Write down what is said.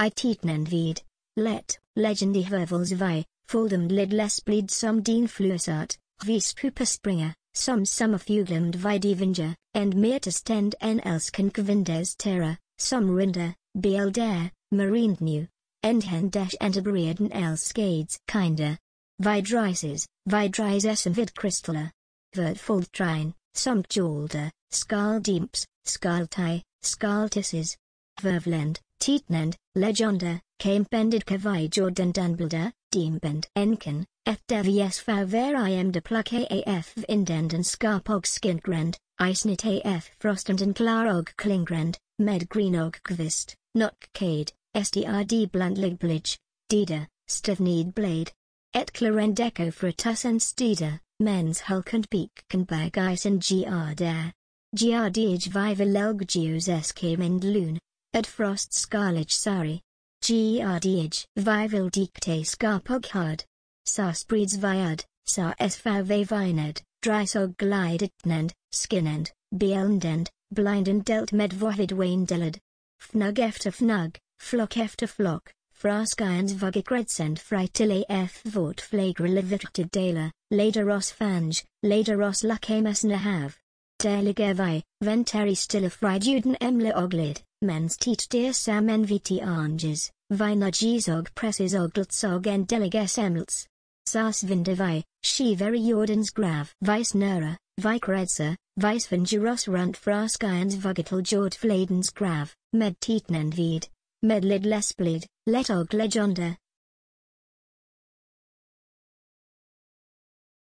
I vid, let, legendi hervels vi, foldum lid les bleed som dean fluesart, vis cooper springer, som summer fuglumed vi divinger, and meerta stend en elsken kvindes terra, som rinder, bl dare, marine new, and hen and enterbreeden elskades kinder. Vidrices, vidrices and vid Vert Vertfold trine, som jolder, skal deeps, skaltai, skaltisses, Vervland, Tietnend, Legende, Kaempended Kvijord en danbilda, Deembend Enken, et devs i im de pluk af indend en skarpog skindgrend, isnit af frostend en klarog klinggrend, med greenog kvist, nok kade, strd blunt ligblij, dida, stivned blade. Et clarendeko fritus en stida, mens hulk and beak can bag ice and gr der. Gr diege lelg geos loon, at frost scarlet sari. G R D H vivil dicte scarpoghard. Sarspreeds viad, sar esfave vined, drysog glidetnand, skinand, end, blind and delt med vovid waindelad. Fnug efter fnug, flock efter flock, fraskians vugigretsend fritile f vort flagre flagrelivicted dela, os fange, laderos lucamus nahav. Deligevi, venteri stilla friduden emla oglid mens teach dear sam nvt anges, vinajizog presses oglutsog en deleges emlts. Sas vindavi, she very jordans grav. Vice nera, vikredsa, vice vangeros runt fraskians vugital jord vladens grav, med tetnenvid, med lid lesplid, let og legenda,